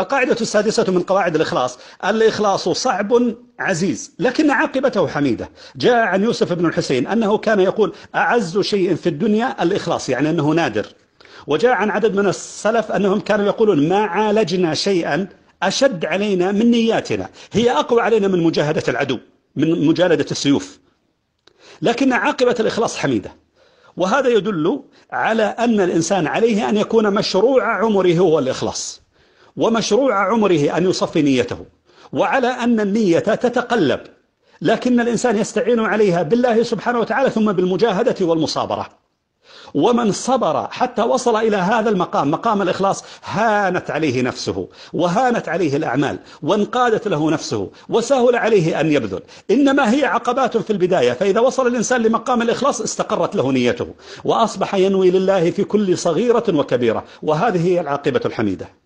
القاعدة السادسة من قواعد الإخلاص الإخلاص صعب عزيز لكن عاقبته حميدة جاء عن يوسف بن الحسين أنه كان يقول أعز شيء في الدنيا الإخلاص يعني أنه نادر وجاء عن عدد من السلف أنهم كانوا يقولون ما عالجنا شيئا أشد علينا من نياتنا هي أقوى علينا من مجاهدة العدو من مجالدة السيوف لكن عاقبة الإخلاص حميدة وهذا يدل على أن الإنسان عليه أن يكون مشروع عمره هو الإخلاص ومشروع عمره أن يصفي نيته وعلى أن النية تتقلب لكن الإنسان يستعين عليها بالله سبحانه وتعالى ثم بالمجاهدة والمصابرة ومن صبر حتى وصل إلى هذا المقام مقام الإخلاص هانت عليه نفسه وهانت عليه الأعمال وانقادت له نفسه وسهل عليه أن يبذل إنما هي عقبات في البداية فإذا وصل الإنسان لمقام الإخلاص استقرت له نيته وأصبح ينوي لله في كل صغيرة وكبيرة وهذه هي العاقبة الحميدة